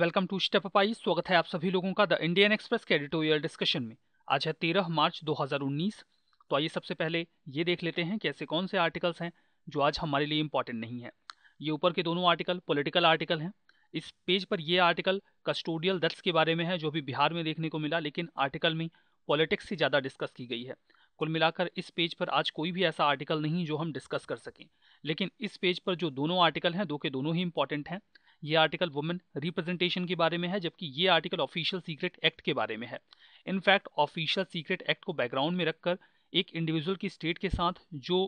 Welcome to step अपाई स्वागत है आप सभी लोगों का द इंडियन एक्सप्रेस के एडिटोरियल डिस्कशन में आज है तेरह मार्च 2019 तो आइए सबसे पहले ये देख लेते हैं कि ऐसे कौन से आर्टिकल्स हैं जो आज हमारे लिए इम्पॉर्टेंट नहीं है ये ऊपर के दोनों आर्टिकल पॉलिटिकल आर्टिकल हैं इस पेज पर ये आर्टिकल कस्टोडियल दत्स के बारे में है जो भी बिहार में देखने को मिला लेकिन आर्टिकल में पॉलिटिक्स से ज़्यादा डिस्कस की गई है कुल मिलाकर इस पेज पर आज कोई भी ऐसा आर्टिकल नहीं जो हम डिस्कस कर सकें लेकिन इस पेज पर जो दोनों आर्टिकल हैं दो के दोनों ही इम्पॉर्टेंट हैं ये आर्टिकल वुमेन रिप्रेजेंटेशन के बारे में है जबकि ये आर्टिकल ऑफिशियल सीक्रेट एक्ट के बारे में है इनफैक्ट ऑफिशियल सीक्रेट एक्ट को बैकग्राउंड में रखकर एक इंडिविजुअल की स्टेट के साथ जो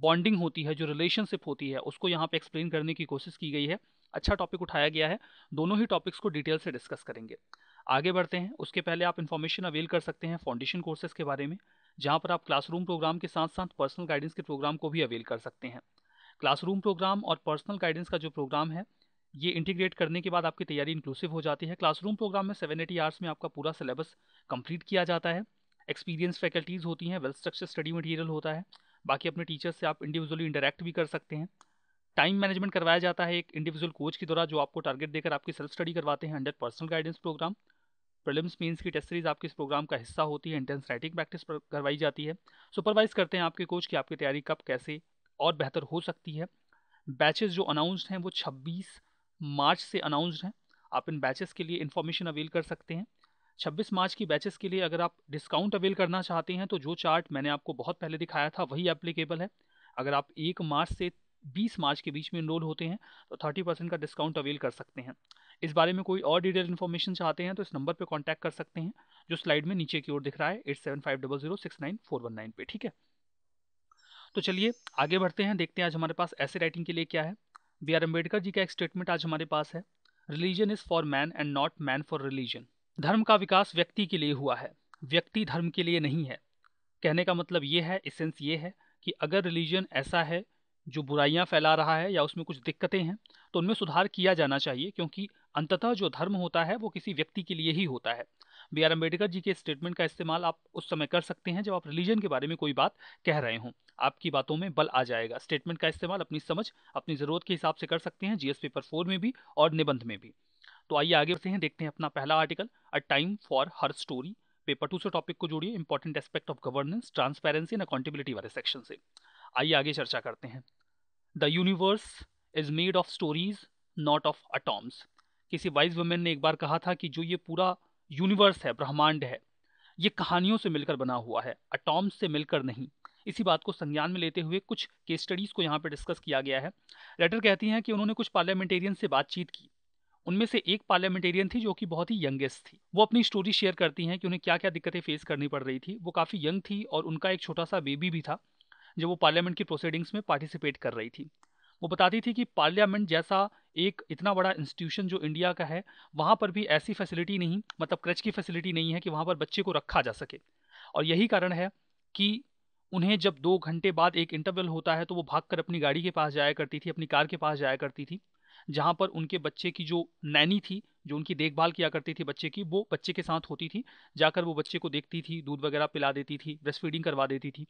बॉन्डिंग होती है जो रिलेशनशिप होती है उसको यहाँ पे एक्सप्लेन करने की कोशिश की गई है अच्छा टॉपिक उठाया गया है दोनों ही टॉपिक्स को डिटेल से डिस्कस करेंगे आगे बढ़ते हैं उसके पहले आप इन्फॉर्मेशन अवेल कर सकते हैं फाउंडेशन कोर्सेज के बारे में जहाँ पर आप क्लासरूम प्रोग्राम के साथ साथ पर्सनल गाइडेंस के प्रोग्राम को भी अवेल कर सकते हैं क्लासरूम प्रोग्राम और पर्सनल गाइडेंस का जो प्रोग्राम है ये इंटीग्रेट करने के बाद आपकी तैयारी इंक्लूसिव हो जाती है क्लासरूम प्रोग्राम में सेवन एटी आवर्स में आपका पूरा सिलेबस कंप्लीट किया जाता है एक्सपीरियंस फैकल्टीज़ होती हैं वेल स्ट्रक्चर स्टडी मटेरियल होता है बाकी अपने टीचर्स से आप इंडिविजुअली इंटरेक्ट भी कर सकते हैं टाइम मैनेजमेंट करवाया जाता है एक इंडिविजुअल कोच के द्वारा जो आपको टारगेट देकर आपकी सेल्फ स्टडी करवाते हैं under personal guidance programme prelims mains की टेस्ट सीरीज आपके इस प्रोग्राम का हिस्सा होती है इंटेंस राइटिंग प्रैक्टिस करवाई जाती है सुपरवाइज करते हैं आपके कोच की आपकी तैयारी कब कैसे और बेहतर हो सकती है बैचेज जो अनाउंस्ड हैं वो 26 मार्च से अनाउंसड हैं आप इन बैचेस के लिए इन्फॉर्मेशन अवेल कर सकते हैं 26 मार्च की बैचेस के लिए अगर आप डिस्काउंट अवेल करना चाहते हैं तो जो चार्ट मैंने आपको बहुत पहले दिखाया था वही एप्लीकेबल है अगर आप एक मार्च से 20 मार्च के बीच में इनरोल होते हैं तो 30 परसेंट का डिस्काउंट अवेल कर सकते हैं इस बारे में कोई और डिटेल इन्फॉर्मेशन चाहते हैं तो इस नंबर पर कॉन्टैक्ट कर सकते हैं जो स्लाइड में नीचे की ओर दिख रहा है eight seven five double zero six nine four one nine पे ठीक है तो चलिए आगे बढ़ते हैं देखते हैं आज हमारे पास ऐसे राइटिंग के लिए क्या है बी आर अम्बेडकर जी का एक स्टेटमेंट आज हमारे पास है religion is for man and not man for religion धर्म का विकास व्यक्ति के लिए हुआ है व्यक्ति धर्म के लिए नहीं है कहने का मतलब ये है इसेंस ये है कि अगर रिलीजन ऐसा है जो बुराइयाँ फैला रहा है या उसमें कुछ दिक्कतें हैं तो उनमें सुधार किया जाना चाहिए क्योंकि अंततः जो धर्म होता है वो किसी व्यक्ति के लिए ही होता है बी आर अम्बेडकर जी के स्टेटमेंट का इस्तेमाल आप उस समय कर सकते हैं जब आप रिलीजन के बारे में कोई बात कह रहे हों आपकी बातों में बल आ जाएगा स्टेटमेंट का इस्तेमाल अपनी समझ अपनी ज़रूरत के हिसाब से कर सकते हैं जीएस पेपर फोर में भी और निबंध में भी तो आइए आगे बढ़ते हैं देखते हैं अपना पहला article a time for her story paper two से टॉपिक को जोड़िए important aspect of governance transparency and accountability वाले सेक्शन से आइए आगे चर्चा करते हैं the universe is made of stories not of atoms किसी वाइज वुमेन ने एक बार कहा था कि जो ये पूरा यूनिवर्स है ब्रह्मांड है ये कहानियों से मिलकर बना हुआ है अटॉम्स से मिलकर नहीं इसी बात को संज्ञान में लेते हुए कुछ केस स्टडीज़ को यहाँ पर डिस्कस किया गया है लेटर कहती हैं कि उन्होंने कुछ पार्लियामेंटेरियन से बातचीत की उनमें से एक पार्लियामेंटेरियन थी जो कि बहुत ही यंगेस्ट थी वो अपनी स्टोरी शेयर करती हैं कि उन्हें क्या क्या दिक्कतें फेस करनी पड़ रही थी वो काफ़ी यंग थी और उनका एक छोटा सा बेबी भी था जब वो पार्लियामेंट की प्रोसीडिंग्स में पार्टिसिपेट कर रही थी वो बताती थी कि पार्लियामेंट जैसा एक इतना बड़ा इंस्टीट्यूशन जो इंडिया का है वहाँ पर भी ऐसी फैसिलिटी नहीं मतलब क्रच की फैसिलिटी नहीं है कि वहाँ पर बच्चे को रखा जा सके और यही कारण है कि उन्हें जब दो घंटे बाद एक इंटरवल होता है तो वो कर अपनी गाड़ी के पास जाया करती थी अपनी कार के पास जाया करती थी जहाँ पर उनके बच्चे की जो नैनी थी जो उनकी देखभाल किया करती थी बच्चे की वो बच्चे के साथ होती थी जाकर वो बच्चे को देखती थी दूध वगैरह पिला देती थी ब्रेस्ट फीडिंग करवा देती थी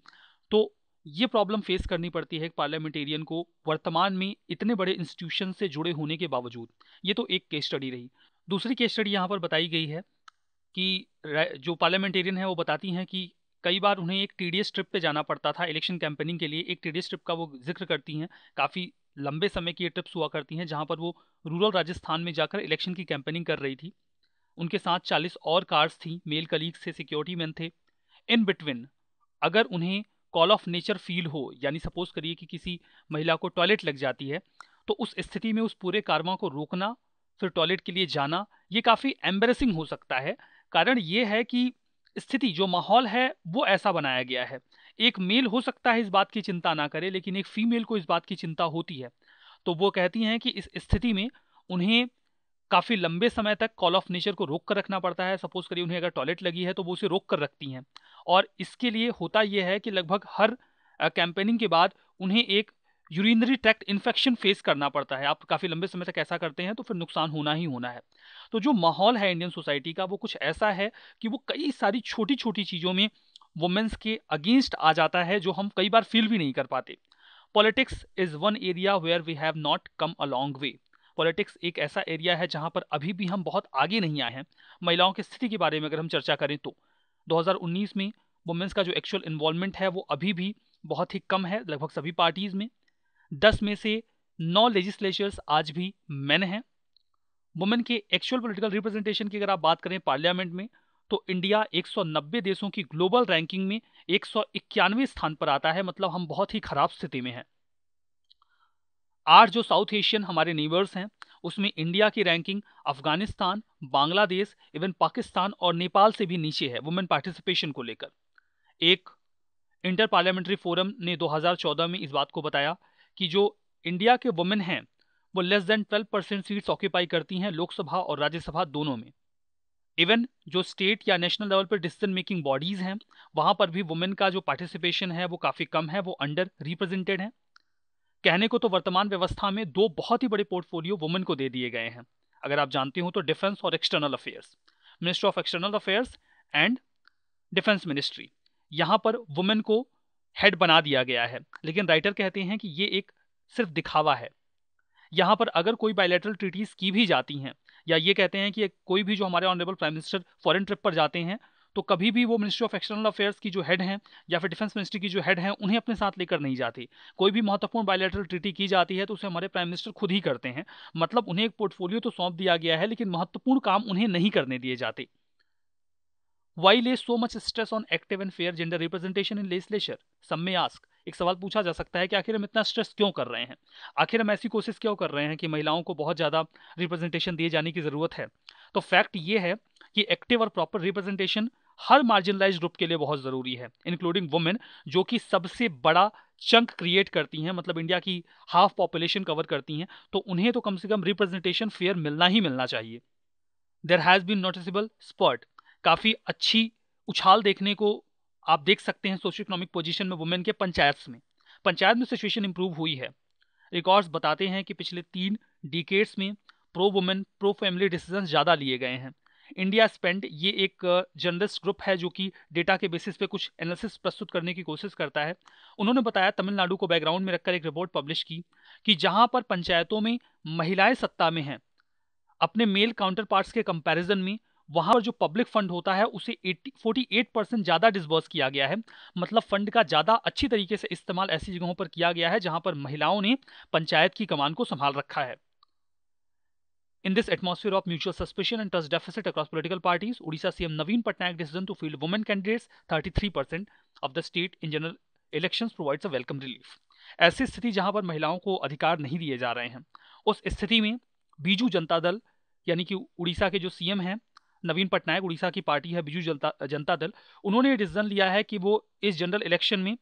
तो ये प्रॉब्लम फेस करनी पड़ती है एक पार्लियामेंटेरियन को वर्तमान में इतने बड़े इंस्टीट्यूशन से जुड़े होने के बावजूद ये तो एक केस स्टडी रही दूसरी केस स्टडी यहाँ पर बताई गई है कि जो पार्लियामेंटेरियन है वो बताती हैं कि कई बार उन्हें एक टी ट्रिप पे जाना पड़ता था इलेक्शन कैंपेनिंग के लिए एक टी ट्रिप का वो जिक्र करती हैं काफ़ी लंबे समय की ये ट्रिप्स हुआ करती हैं जहाँ पर वो रूरल राजस्थान में जाकर इलेक्शन की कैंपेनिंग कर रही थी उनके साथ चालीस और कार्स थी मेल कलीग्स थे सिक्योरिटी मैन थे इन बिटवीन अगर उन्हें कॉल ऑफ नेचर फील हो यानी सपोज करिए कि किसी महिला को टॉयलेट लग जाती है तो उस स्थिति में उस पूरे कारवा को रोकना फिर टॉयलेट के लिए जाना ये काफ़ी एम्बरेसिंग हो सकता है कारण ये है कि स्थिति जो माहौल है वो ऐसा बनाया गया है एक मेल हो सकता है इस बात की चिंता ना करे लेकिन एक फीमेल को इस बात की चिंता होती है तो वो कहती हैं कि इस स्थिति में उन्हें काफ़ी लंबे समय तक कॉल ऑफ नेचर को रोक कर रखना पड़ता है सपोज करिए उन्हें अगर टॉयलेट लगी है तो वो उसे रोक कर रखती हैं और इसके लिए होता यह है कि लगभग हर कैंपेनिंग के बाद उन्हें एक यूरिनरी ट्रैक्ट इन्फेक्शन फेस करना पड़ता है आप काफ़ी लंबे समय तक ऐसा करते हैं तो फिर नुकसान होना ही होना है तो जो माहौल है इंडियन सोसाइटी का वो कुछ ऐसा है कि वो कई सारी छोटी छोटी चीज़ों में वुमेंस के अगेंस्ट आ जाता है जो हम कई बार फील भी नहीं कर पाते politics is one area where we have not come a long way politics एक ऐसा एरिया है जहां पर अभी भी हम बहुत आगे नहीं आए हैं महिलाओं की स्थिति के बारे में अगर हम चर्चा करें तो 2019 में वुमेंस का जो एक्चुअल इन्वॉल्वमेंट है वो अभी भी बहुत ही कम है लगभग सभी पार्टीज़ में दस में से नौ लेजिस्लेचर्स आज भी मैन हैं वुमेन के एक्चुअल पोलिटिकल रिप्रेजेंटेशन की अगर आप बात करें पार्लियामेंट में तो इंडिया 190 देशों की ग्लोबल रैंकिंग में एक स्थान पर आता है मतलब हम बहुत ही खराब स्थिति में हैं आठ जो साउथ एशियन हमारे नेबर्स हैं उसमें इंडिया की रैंकिंग अफगानिस्तान बांग्लादेश इवन पाकिस्तान और नेपाल से भी नीचे है वुमेन पार्टिसिपेशन को लेकर एक इंटर पार्लियामेंट्री फोरम ने 2014 में इस बात को बताया कि जो इंडिया के वुमेन हैं वो less than 12 percent seats occupy करती हैं लोकसभा और राज्यसभा दोनों में इवन जो स्टेट या नेशनल लेवल पर डिसीजन मेकिंग बॉडीज़ हैं वहाँ पर भी वुमेन का जो पार्टिसिपेशन है वो काफ़ी कम है वो अंडर रिप्रेजेंटेड है कहने को तो वर्तमान व्यवस्था में दो बहुत ही बड़े पोर्टफोलियो वुमेन को दे दिए गए हैं अगर आप जानते हो तो डिफेंस और external affairs ministry of external affairs and defence ministry यहाँ पर वुमेन को हेड बना दिया गया है लेकिन राइटर कहते हैं कि ये एक सिर्फ दिखावा है यहाँ पर अगर कोई बायोलेटरल ट्रीटीज़ की भी जाती हैं या ये कहते हैं कि कोई भी जो हमारे honourable prime minister foreign trip पर जाते हैं तो कभी भी वो मिनिस्ट्री ऑफ एक्सटर्नल अफेयर्स की जो हेड हैं या फिर डिफेंस मिनिस्ट्री की जो हेड हैं उन्हें अपने साथ लेकर नहीं जाती कोई भी महत्वपूर्ण बायोलेटरल ट्रीटी की जाती है तो उसे हमारे प्राइम मिनिस्टर खुद ही करते हैं मतलब उन्हें एक पोर्टफोलियो तो सौंप दिया गया है लेकिन महत्वपूर्ण काम उन्हें नहीं करने दिए जाते why lay so much stress on active and fair gender representation in legislature some may ask एक सवाल पूछा जा सकता है कि आखिर हम इतना स्ट्रेस क्यों कर रहे हैं आखिर हम ऐसी कोशिश क्यों कर रहे हैं कि महिलाओं को बहुत ज़्यादा रिप्रेजेंटेशन दिए जाने की ज़रूरत है तो फैक्ट ये है कि एक्टिव और प्रॉपर रिप्रेजेंटेशन हर मार्जिनलाइज ग्रुप के लिए बहुत ज़रूरी है इंक्लूडिंग वुमेन जो कि सबसे बड़ा चंक क्रिएट करती हैं मतलब इंडिया की हाफ पॉपुलेशन कवर करती हैं तो उन्हें तो कम से कम रिप्रेजेंटेशन फेयर मिलना ही मिलना चाहिए there has been noticeable spurt काफ़ी अच्छी उछाल देखने को आप देख सकते हैं सोशो इकोनॉमिक पोजिशन में वुमेन के पंचायत में पंचायत में सिचुएशन इंप्रूव हुई है रिकॉर्ड्स बताते हैं कि पिछले तीन डिकेट्स में pro women pro family decision ज़्यादा लिए गए हैं इंडिया स्पेंड ये एक जर्नलिस्ट ग्रुप है जो कि डेटा के बेसिस पे कुछ एनालिसिस प्रस्तुत करने की कोशिश करता है उन्होंने बताया तमिलनाडु को बैकग्राउंड में रखकर एक रिपोर्ट पब्लिश की कि जहां पर पंचायतों में महिलाएं सत्ता में हैं अपने मेल काउंटर पार्ट्स के कंपैरिजन में वहां पर जो पब्लिक फंड होता है उसे एट्टी 48 परसेंट ज़्यादा डिसबर्स किया गया है मतलब फंड का ज़्यादा अच्छी तरीके से इस्तेमाल ऐसी जगहों पर किया गया है जहां पर महिलाओं ने पंचायत की कमान को संभाल रखा है In this atmosphere of mutual suspicion and trust deficit across political parties, Odisha CM Naveen Patnaik decision to field women candidates 33% of the state in general elections provides a welcome relief. ऐसी स्थिति जहां पर महिलाओं को अधिकार नहीं दिए जा रहे हैं उस स्थिति में बीजू जनता दल यानी कि उड़ीसा के जो सीएम हैं नवीन पटनायक उड़ीसा की पार्टी है बीजू जनता जनता दल उन्होंने डिसीजन लिया है कि वो इस जनरल इलेक्शन में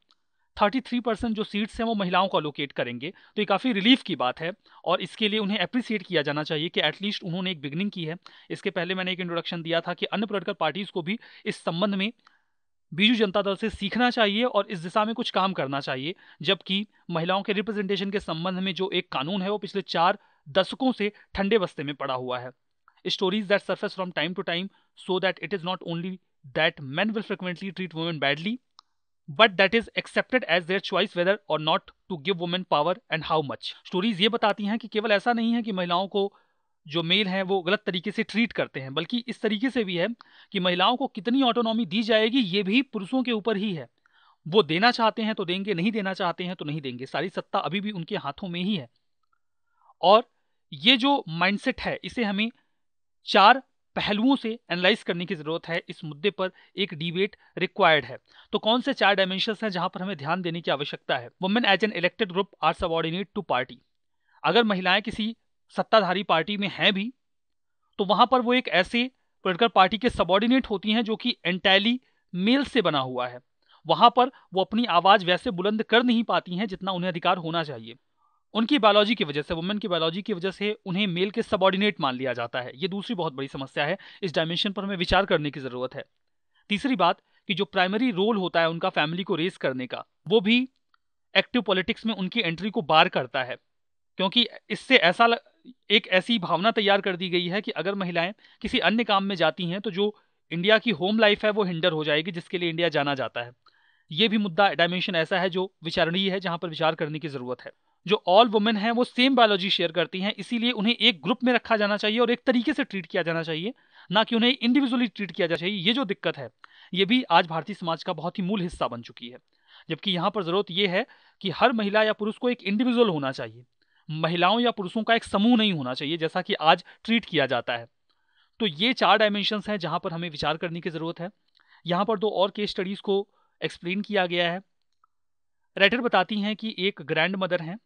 33 परसेंट जो सीट्स हैं वो महिलाओं को अलोकेट करेंगे तो ये काफ़ी रिलीफ की बात है और इसके लिए उन्हें अप्रिसिएट किया जाना चाहिए कि एटलीस्ट उन्होंने एक बिगनिंग की है इसके पहले मैंने एक इंट्रोडक्शन दिया था कि अन्य पोलिटिकल पार्टीज़ को भी इस संबंध में बीजू जनता दल से सीखना चाहिए और इस दिशा में कुछ काम करना चाहिए जबकि महिलाओं के रिप्रेजेंटेशन के संबंध में जो एक कानून है वो पिछले चार दशकों से ठंडे बस्ते में पड़ा हुआ है stories that surface from time to time so that it is not only that man will frequently treat women badly but that is accepted as their choice whether or not to give women power and how much stories ये बताती हैं कि केवल ऐसा नहीं है कि महिलाओं को जो मेल हैं वो गलत तरीके से ट्रीट करते हैं बल्कि इस तरीके से भी है कि महिलाओं को कितनी ऑटोनॉमी दी जाएगी ये भी पुरुषों के ऊपर ही है वो देना चाहते हैं तो देंगे नहीं देना चाहते हैं तो नहीं देंगे सारी सत्ता अभी भी उनके हाथों में ही है और ये जो माइंडसेट है इसे हमें चार पहलुओं से एनालाइज करने की ज़रूरत है इस मुद्दे पर एक डिबेट रिक्वायर्ड है तो कौन से चार डायमेंशन हैं जहां पर हमें ध्यान देने की आवश्यकता है women as an elected group are subordinate to party अगर महिलाएं किसी सत्ताधारी पार्टी में हैं भी तो वहां पर वो एक ऐसे पोलिटिकल पार्टी के सबॉर्डिनेट होती हैं जो कि एंटायरली मेल से बना हुआ है वहां पर वो अपनी आवाज वैसे बुलंद कर नहीं पाती हैं जितना उन्हें अधिकार होना चाहिए उनकी बायोलॉजी की वजह से वुमेन की बायोलॉजी की वजह से उन्हें मेल के सबॉर्डिनेट मान लिया जाता है ये दूसरी बहुत बड़ी समस्या है इस डायमेंशन पर हमें विचार करने की ज़रूरत है तीसरी बात कि जो प्राइमरी रोल होता है उनका फैमिली को रेस करने का वो भी एक्टिव पॉलिटिक्स में उनकी एंट्री को बार करता है क्योंकि इससे ऐसा एक ऐसी भावना तैयार कर दी गई है कि अगर महिलाएं किसी अन्य काम में जाती हैं तो जो इंडिया की होम लाइफ है वो हिंडर हो जाएगी जिसके लिए इंडिया जाना जाता है ये भी मुद्दा डायमेंशन ऐसा है जो विचारणीय है जहां पर विचार करने की ज़रूरत है जो ऑल वुमेन हैं वो सेम बायोलॉजी शेयर करती हैं इसीलिए उन्हें एक ग्रुप में रखा जाना चाहिए और एक तरीके से ट्रीट किया जाना चाहिए ना कि उन्हें इंडिविजुअली ट्रीट किया जाना चाहिए ये जो दिक्कत है ये भी आज भारतीय समाज का बहुत ही मूल हिस्सा बन चुकी है जबकि यहाँ पर ज़रूरत यह है कि हर महिला या पुरुष को एक इंडिविजुअल होना चाहिए महिलाओं या पुरुषों का एक समूह नहीं होना चाहिए जैसा कि आज ट्रीट किया जाता है तो ये चार डायमेंशंस हैं जहाँ पर हमें विचार करने की ज़रूरत है यहाँ पर दो और केस स्टडीज़ को एक्सप्लेन किया गया है राइटर बताती हैं कि एक ग्रैंड मदर हैं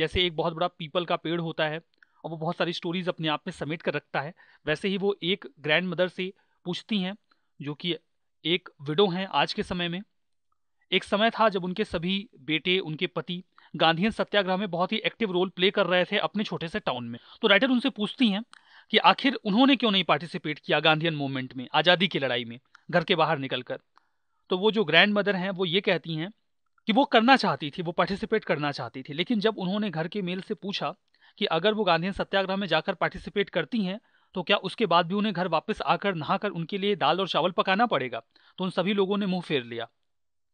जैसे एक बहुत बड़ा पीपल का पेड़ होता है और वो बहुत सारी स्टोरीज अपने आप में समेट कर रखता है वैसे ही वो एक ग्रैंड मदर से पूछती हैं जो कि एक विडो हैं आज के समय में एक समय था जब उनके सभी बेटे उनके पति गांधीन सत्याग्रह में बहुत ही एक्टिव रोल प्ले कर रहे थे अपने छोटे से टाउन में तो राइटर उनसे पूछती हैं कि आखिर उन्होंने क्यों नहीं पार्टिसिपेट किया गांधीन मूवमेंट में आज़ादी की लड़ाई में घर के बाहर निकल कर तो वो जो ग्रैंड मदर हैं वो ये कहती हैं कि वो करना चाहती थी वो पार्टिसिपेट करना चाहती थी लेकिन जब उन्होंने घर के मेल से पूछा कि अगर वो गांधी सत्याग्रह में जाकर पार्टिसिपेट करती हैं तो क्या उसके बाद भी उन्हें घर वापस आकर नहाकर उनके लिए दाल और चावल पकाना पड़ेगा तो उन सभी लोगों ने मुंह फेर लिया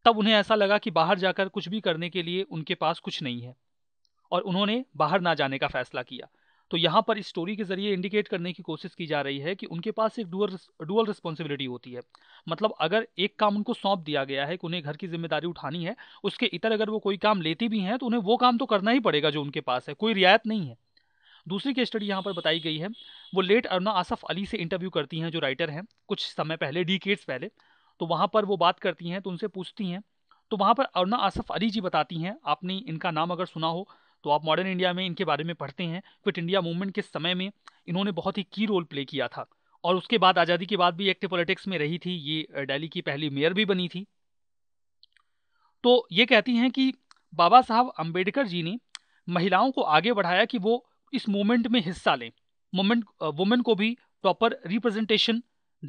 तब उन्हें ऐसा लगा कि बाहर जाकर कुछ भी करने के लिए उनके पास कुछ नहीं है और उन्होंने बाहर ना जाने का फैसला किया तो यहाँ पर इस स्टोरी के जरिए इंडिकेट करने की कोशिश की जा रही है कि उनके पास एक डुअल डुअल रिस्पॉन्सिबिलिटी होती है मतलब अगर एक काम उनको सौंप दिया गया है कि उन्हें घर की जिम्मेदारी उठानी है उसके इतर अगर वो कोई काम लेती भी हैं तो उन्हें वो काम तो करना ही पड़ेगा जो उनके पास है कोई रियायत नहीं है दूसरी केस स्टडी यहाँ पर बताई गई है वो लेट अरुणा आसफ अली से इंटरव्यू करती हैं जो राइटर हैं कुछ समय पहले डिकेट्स पहले तो वहाँ पर वो बात करती हैं तो उनसे पूछती हैं तो वहाँ पर अरुणा आसफ अली जी बताती हैं आपने इनका नाम अगर सुना हो तो आप मॉडर्न इंडिया में इनके बारे में पढ़ते हैं क्विट इंडिया मूवमेंट के समय में इन्होंने बहुत ही की रोल प्ले किया था और उसके बाद आज़ादी के बाद भी एक्टिव पॉलिटिक्स में रही थी ये डेली की पहली मेयर भी बनी थी तो ये कहती हैं कि बाबा साहब अम्बेडकर जी ने महिलाओं को आगे बढ़ाया कि वो इस मूवमेंट में हिस्सा लें मूवमेंट वुमेन को भी प्रॉपर रिप्रेजेंटेशन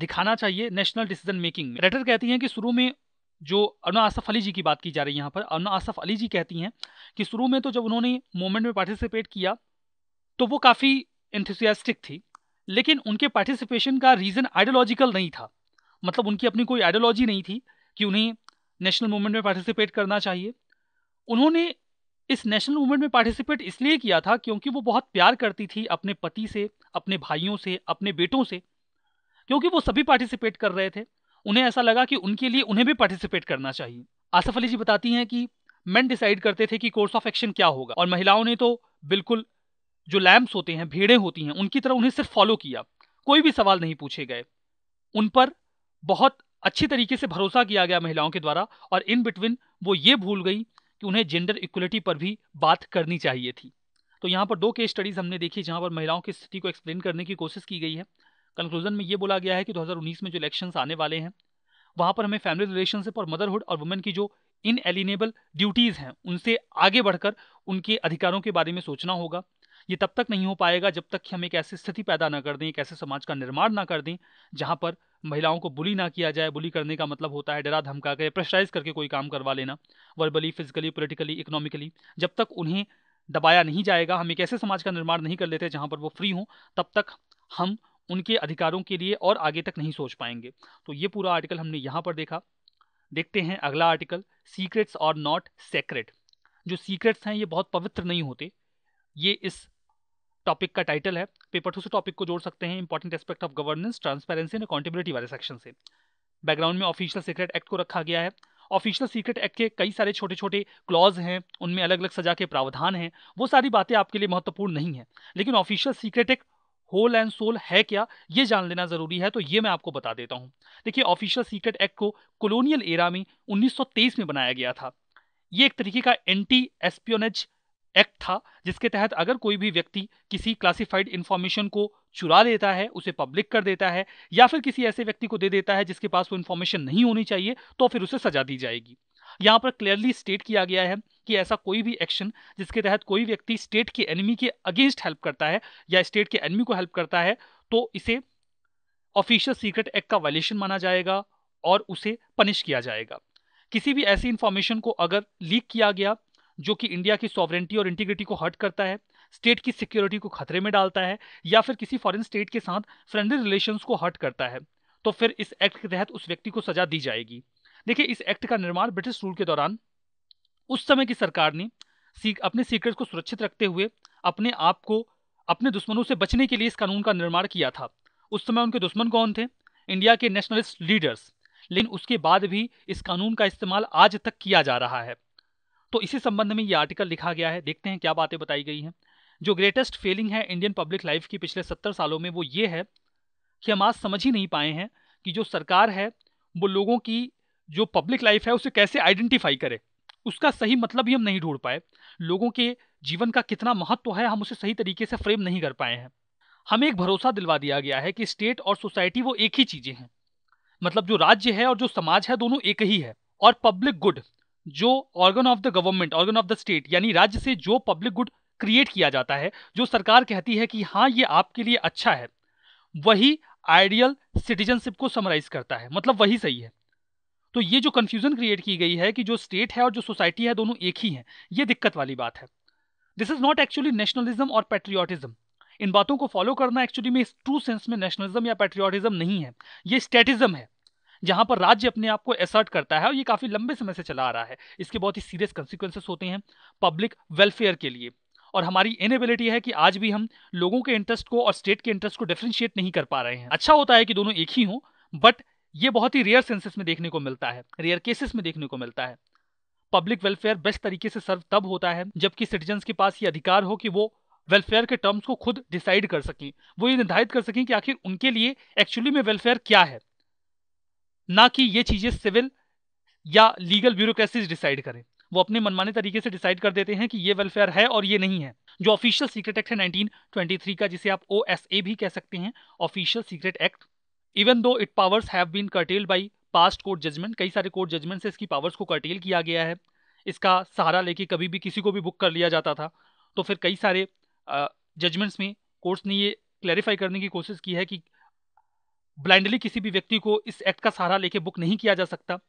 दिखाना चाहिए नेशनल डिसीजन मेकिंग में रेटर कहती हैं कि शुरू में जो अनु आसफ अली जी की बात की जा रही है यहाँ पर अनु आसफ अली जी कहती हैं कि शुरू में तो जब उन्होंने मूवमेंट में पार्टिसिपेट किया तो वो काफ़ी इंथुसियास्टिक थी लेकिन उनके पार्टिसिपेशन का रीज़न आइडियोलॉजिकल नहीं था मतलब उनकी अपनी कोई आइडियोलॉजी नहीं थी कि उन्हें नेशनल मूवमेंट में पार्टिसिपेट करना चाहिए उन्होंने इस नेशनल मूवमेंट में पार्टिसिपेट इसलिए किया था क्योंकि वो बहुत प्यार करती थी अपने पति से अपने भाइयों से अपने बेटों से क्योंकि वो सभी पार्टिसिपेट कर रहे थे उन्हें ऐसा लगा कि उनके लिए उन्हें भी पार्टिसिपेट करना चाहिए आसफ अली जी बताती हैं कि मेन डिसाइड करते थे कि कोर्स ऑफ एक्शन क्या होगा और महिलाओं ने तो बिल्कुल जो लैम्प्स होते हैं भेड़ें होती हैं उनकी तरह उन्हें सिर्फ फॉलो किया कोई भी सवाल नहीं पूछे गए उन पर बहुत अच्छी तरीके से भरोसा किया गया महिलाओं के द्वारा और इन बिटवीन वो ये भूल गई कि उन्हें जेंडर इक्वलिटी पर भी बात करनी चाहिए थी तो यहाँ पर दो केस स्टडीज हमने देखी जहाँ पर महिलाओं की स्थिति को एक्सप्लेन करने की कोशिश की गई है कंक्लूजन में ये बोला गया है कि 2019 में जो इलेक्शंस आने वाले हैं वहाँ पर हमें फैमिली रिलेशनशिप और मदरहुड और वुमेन की जो इन एलिनेबल ड्यूटीज़ हैं उनसे आगे बढ़कर उनके अधिकारों के बारे में सोचना होगा ये तब तक नहीं हो पाएगा जब तक कि हम एक ऐसी स्थिति पैदा ना कर दें एक ऐसे समाज का निर्माण ना कर दें जहाँ पर महिलाओं को बुली ना किया जाए बुली करने का मतलब होता है डरा धमका के प्रेशराइज करके कोई काम करवा लेना वर्बली फिजिकली पोलिटिकली इकोनॉमिकली जब तक उन्हें दबाया नहीं जाएगा हम एक ऐसे समाज का निर्माण नहीं कर लेते जहाँ पर वो फ्री हों तब तक हम उनके अधिकारों के लिए और आगे तक नहीं सोच पाएंगे तो ये पूरा आर्टिकल हमने यहाँ पर देखा देखते हैं अगला आर्टिकल सीक्रेट्स और नॉट सेक्रेट जो सीक्रेट्स हैं ये बहुत पवित्र नहीं होते ये इस टॉपिक का टाइटल है पेपर टू से टॉपिक को जोड़ सकते हैं important aspect of governance transparency and accountability वाले सेक्शन से बैकग्राउंड में ऑफिशियल सीक्रेट एक्ट को रखा गया है ऑफिशियल सीक्रेट एक्ट के कई सारे छोटे छोटे क्लॉज हैं उनमें अलग अलग सजा के प्रावधान हैं वो सारी बातें आपके लिए महत्वपूर्ण नहीं है लेकिन official secret act whole and soul है क्या ये जान लेना जरूरी है तो ये मैं आपको बता देता हूँ देखिए ऑफिशियल सीक्रेट एक्ट को कॉलोनियल एरा में 1923 में बनाया गया था ये एक तरीके का एंटी एस्पियोनेज एक्ट था जिसके तहत अगर कोई भी व्यक्ति किसी क्लासिफाइड इन्फॉर्मेशन को चुरा लेता है उसे पब्लिक कर देता है या फिर किसी ऐसे व्यक्ति को दे देता है जिसके पास वो इन्फॉर्मेशन नहीं होनी चाहिए तो फिर उसे सजा दी जाएगी यहाँ पर क्लियरली स्टेट किया गया है कि ऐसा कोई भी एक्शन जिसके तहत कोई व्यक्ति स्टेट के एनिमी के अगेंस्ट हेल्प करता है या स्टेट के एनिमी को हेल्प करता है तो इसे ऑफिशियल सीक्रेट एक्ट का वायलेशन माना जाएगा और उसे पनिश किया जाएगा किसी भी ऐसी इंफॉर्मेशन को अगर लीक किया गया जो कि इंडिया की सॉवरेंटी और इंटीग्रिटी को हर्ट करता है स्टेट की सिक्योरिटी को खतरे में डालता है या फिर किसी फॉरेन स्टेट के साथ फ्रेंडली रिलेशंस को हर्ट करता है तो फिर इस एक्ट के तहत उस व्यक्ति को सजा दी जाएगी देखिए इस एक्ट का निर्माण ब्रिटिश रूल के दौरान उस समय की सरकार ने अपने सीक्रेट्स को सुरक्षित रखते हुए अपने आप को अपने दुश्मनों से बचने के लिए इस कानून का निर्माण किया था उस समय उनके दुश्मन कौन थे इंडिया के नेशनलिस्ट लीडर्स लेकिन उसके बाद भी इस कानून का इस्तेमाल आज तक किया जा रहा है तो इसी संबंध में ये आर्टिकल लिखा गया है देखते हैं क्या बातें बताई गई हैं जो ग्रेटेस्ट फेलिंग है इंडियन पब्लिक लाइफ की पिछले सत्तर सालों में वो ये है कि हम आज समझ ही नहीं पाए हैं कि जो सरकार है वो लोगों की जो पब्लिक लाइफ है उसे कैसे आइडेंटिफाई करें उसका सही मतलब ही हम नहीं ढूंढ पाए लोगों के जीवन का कितना महत्व है हम उसे सही तरीके से फ्रेम नहीं कर पाए हैं हमें एक भरोसा दिलवा दिया गया है कि स्टेट और सोसाइटी वो एक ही चीजें हैं मतलब जो राज्य है और जो समाज है दोनों एक ही है और पब्लिक गुड जो organ of the government organ of the state यानी राज्य से जो पब्लिक गुड क्रिएट किया जाता है जो सरकार कहती है कि हाँ ये आपके लिए अच्छा है वही आइडियल सिटीजनशिप को समराइज करता है मतलब वही सही है तो ये जो कन्फ्यूजन क्रिएट की गई है कि जो स्टेट है और जो सोसाइटी है दोनों एक ही हैं ये दिक्कत वाली बात है this is not actually nationalism और पेट्रियाटिज्म इन बातों को फॉलो करना एक्चुअली में ट्रू सेंस में नेशनलिज्म या पेट्रियाटिज्म नहीं है ये स्टेटिज्म है जहां पर राज्य अपने आप को एसर्ट करता है और ये काफी लंबे समय से चला आ रहा है इसके बहुत ही सीरियस कंसिक्वेंसेस होते हैं पब्लिक वेलफेयर के लिए और हमारी इनएबिलिटी है कि आज भी हम लोगों के इंटरेस्ट को और स्टेट के इंटरेस्ट को डिफ्रेंशिएट नहीं कर पा रहे हैं अच्छा होता है कि दोनों एक ही हों बट ये बहुत ही रेयर सेंसेस में देखने को मिलता है रेयर केसेस में देखने को मिलता है पब्लिक वेलफेयर बेस्ट तरीके से सर्व तब होता है जबकि सिटीजन के पास ये अधिकार हो कि वो वेलफेयर के टर्म्स को खुद डिसाइड कर सकें वो ये निर्धारित कर सकें कि आखिर उनके लिए एक्चुअली में वेलफेयर क्या है ना कि ये चीज़ें सिविल या लीगल ब्यूरोक्रेसीज डिसाइड करें वो अपने मनमाने तरीके से डिसाइड कर देते हैं कि ये वेलफेयर है और ये नहीं है जो ऑफिशियल सीक्रेट एक्ट है 1923 का जिसे आप ओ भी कह सकते हैं official secret act even though it powers have been curtailed by past court judgement कई सारे कोर्ट जजमेंट से इसकी पावर्स को कर्टेल किया गया है इसका सहारा लेके कभी भी किसी को भी बुक कर लिया जाता था तो फिर कई सारे जजमेंट्स में कोर्ट्स ने ये क्लैरिफाई करने की कोशिश की है कि ब्लाइंडली किसी भी व्यक्ति को इस एक्ट का सहारा लेके बुक नहीं किया जा सकता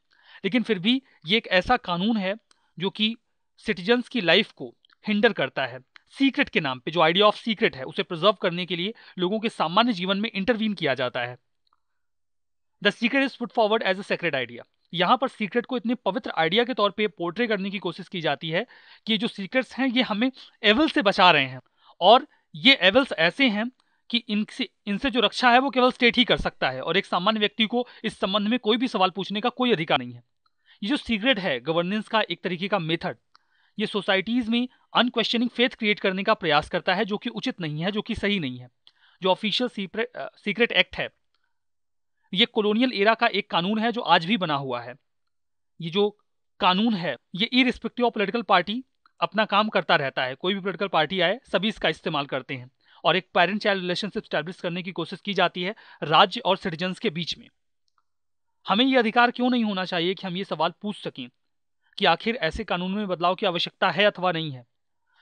लेकिन फिर भी ये एक ऐसा कानून है जो कि सिटीजन्स की लाइफ को हिंडर करता है सीक्रेट के नाम पे जो आइडिया ऑफ सीक्रेट है उसे प्रिजर्व करने के लिए लोगों के सामान्य जीवन में इंटरवीन किया जाता है the secret is put forward as a secret idea यहाँ पर सीक्रेट को इतने पवित्र आइडिया के तौर पे पोर्ट्रे करने की कोशिश की जाती है कि जो सीक्रेट्स हैं ये हमें एवल्स से बचा रहे हैं और ये एवल्स ऐसे हैं कि इनसे इनसे जो रक्षा है वो केवल स्टेट ही कर सकता है और एक सामान्य व्यक्ति को इस संबंध में कोई भी सवाल पूछने का कोई अधिकार नहीं है ये जो सीक्रेट है गवर्नेंस का एक तरीके का मेथड ये सोसाइटीज़ में अनक्वेश्चनिंग फेथ क्रिएट करने का प्रयास करता है जो कि उचित नहीं है जो कि सही नहीं है जो ऑफिशियल सीक्रेट एक्ट है ये कॉलोनियल एरा का एक कानून है जो आज भी बना हुआ है ये जो कानून है ये irrespective respective of political party अपना काम करता रहता है कोई भी पोलिटिकल पार्टी आए सभी इसका इस्तेमाल करते हैं और एक पेरेंट चाइल्ड रिलेशनशिप स्टैब्लिश करने की कोशिश की जाती है राज्य और सिटीजन्स के बीच में हमें ये अधिकार क्यों नहीं होना चाहिए कि हम ये सवाल पूछ सकें कि आखिर ऐसे कानून में बदलाव की आवश्यकता है अथवा नहीं है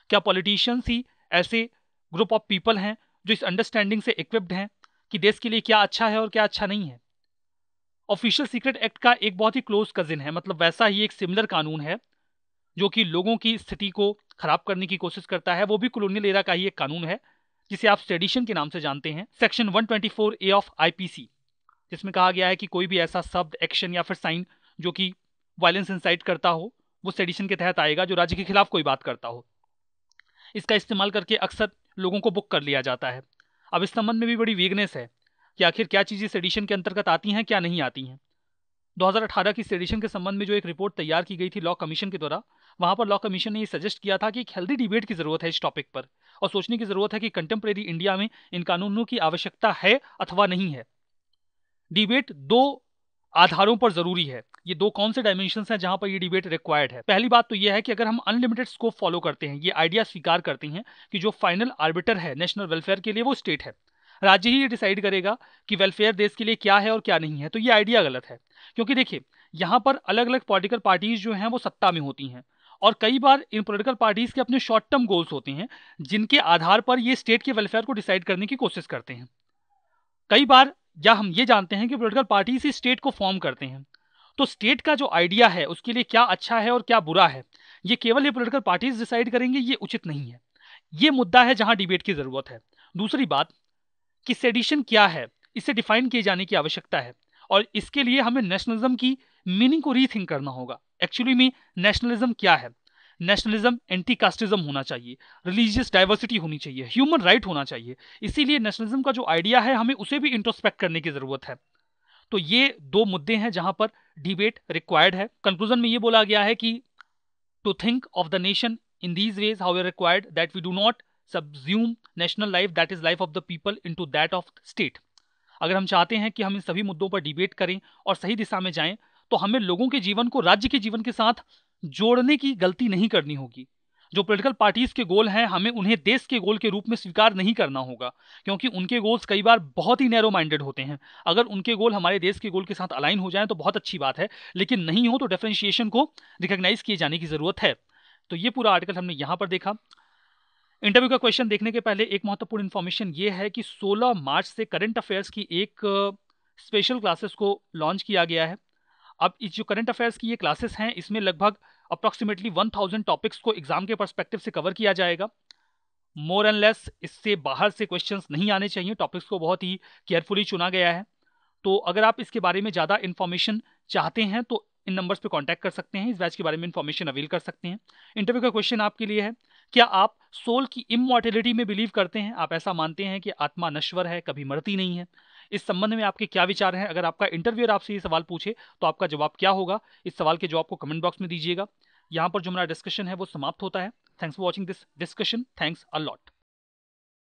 क्या पॉलिटिशियंस ही ऐसे ग्रुप ऑफ पीपल हैं जो इस अंडरस्टैंडिंग से इक्विप्ड हैं कि देश के लिए क्या अच्छा है और क्या अच्छा नहीं है ऑफिशियल सीक्रेट एक्ट का एक बहुत ही क्लोज कजिन है मतलब वैसा ही एक सिमिलर कानून है जो कि लोगों की स्थिति को खराब करने की कोशिश करता है वो भी कॉलोनियल एरा का ही एक कानून है जिसे आप स्टेडिशन के नाम से जानते हैं सेक्शन 124 ए ऑफ आईपीसी जिसमें कहा गया है कि कोई भी ऐसा शब्द एक्शन या फिर साइन जो कि वायलेंस इंसाइट करता हो वो सेडिशन के तहत आएगा जो राज्य के खिलाफ कोई बात करता हो इसका इस्तेमाल करके अक्सर लोगों को बुक कर लिया जाता है अब इस संबंध में भी बड़ी वीकनेस है कि आखिर क्या चीज़ें सेडिशन के अंतर्गत आती हैं क्या नहीं आती हैं 2018 की सेडिशन के संबंध में जो एक रिपोर्ट तैयार की गई थी लॉ कमीशन के द्वारा वहां पर लॉ कमीशन ने ये सजेस्ट किया था कि एक हेल्दी डिबेट की जरूरत है इस टॉपिक पर और सोचने की जरूरत है कि कंटेम्प्रेरी इंडिया में इन कानूनों की आवश्यकता है अथवा नहीं है डिबेट दो आधारों पर जरूरी है ये दो कौन से डायमेंशन हैं जहां पर ये डिबेट रिक्वायर्ड है पहली बात तो ये है कि अगर हम अनलिमिटेड स्कोप फॉलो करते हैं ये आइडिया स्वीकार करते हैं कि जो फाइनल आर्बिटर है नेशनल वेलफेयर के लिए वो स्टेट है राज्य ही ये डिसाइड करेगा कि वेलफेयर देश के लिए क्या है और क्या नहीं है तो ये आइडिया गलत है क्योंकि देखिए यहाँ पर अलग अलग पॉलिटिकल पार्टीज जो हैं वो सत्ता में होती हैं और कई बार इन पोलिटिकल पार्टीज के अपने शॉर्ट टर्म गोल्स होते हैं जिनके आधार पर ये स्टेट के वेलफेयर को डिसाइड करने की कोशिश करते हैं कई बार या हम ये जानते हैं कि पोलिटिकल पार्टीज ही स्टेट को फॉर्म करते हैं तो स्टेट का जो आइडिया है उसके लिए क्या अच्छा है और क्या बुरा है ये केवल ये पोलिटिकल पार्टीज डिसाइड करेंगे ये उचित नहीं है ये मुद्दा है जहाँ डिबेट की ज़रूरत है दूसरी बात कि सेडिशन क्या है इसे डिफाइन किए जाने की आवश्यकता है और इसके लिए हमें नेशनलिज्म की मीनिंग को रीथिंक करना होगा एक्चुअली में नेशनलिज्म क्या है नेशनलिज्म एंटी कास्टिज्म होना चाहिए रिलीजियस डाइवर्सिटी होनी चाहिए ह्यूमन राइट होना चाहिए इसीलिए नेशनलिज्म का जो आइडिया है हमें उसे भी इंट्रोस्पेक्ट करने की ज़रूरत है तो ये दो मुद्दे हैं जहां पर डिबेट रिक्वायर्ड है कंक्लूजन में ये बोला गया है कि to think of the nation in these ways how required that we do not subsume national life that is life of the people into that of state अगर हम चाहते हैं कि हम इन सभी मुद्दों पर डिबेट करें और सही दिशा में जाएं तो हमें लोगों के जीवन को राज्य के जीवन के साथ जोड़ने की गलती नहीं करनी होगी जो पोलिटिकल पार्टीज के गोल हैं हमें उन्हें देश के गोल के रूप में स्वीकार नहीं करना होगा क्योंकि उनके गोल्स कई बार बहुत ही नैरो माइंडेड होते हैं अगर उनके गोल हमारे देश के गोल के साथ अलाइन हो जाए तो बहुत अच्छी बात है लेकिन नहीं हो तो डिफ्रेंशिएशन को रिकग्नाइज किए जाने की ज़रूरत है तो ये पूरा आर्टिकल हमने यहाँ पर देखा इंटरव्यू का क्वेश्चन देखने के पहले एक महत्वपूर्ण इन्फॉर्मेशन ये है कि 16 मार्च से करंट अफेयर्स की एक स्पेशल क्लासेस को लॉन्च किया गया है अब इस जो करंट अफेयर्स की ये क्लासेस हैं इसमें लगभग अप्रॉक्सीमेटली वन थाउजेंड टॉपिक्स को एग्जाम के परस्पेक्टिव से कवर किया जाएगा मोर एंड लेस इससे बाहर से क्वेश्चंस नहीं आने चाहिए टॉपिक्स को बहुत ही केयरफुली चुना गया है तो अगर आप इसके बारे में ज़्यादा इन्फॉर्मेशन चाहते हैं तो इन नंबर्स पे कांटेक्ट कर सकते हैं इस बैच के बारे में इन्फॉर्मेशन अवेल कर सकते हैं इंटरव्यू का क्वेश्चन आपके लिए है क्या आप सोल की इमोर्टेलिटी में बिलीव करते हैं आप ऐसा मानते हैं कि आत्मा नश्वर है कभी मरती नहीं है इस संबंध में आपके क्या विचार हैं अगर आपका इंटरव्यूअर आपसे ये सवाल पूछे तो आपका जवाब क्या होगा इस सवाल के जवाब को कमेंट बॉक्स में दीजिएगा यहाँ पर जो हमारा डिस्कशन है वो समाप्त होता है thanks for watching this discussion thanks a lot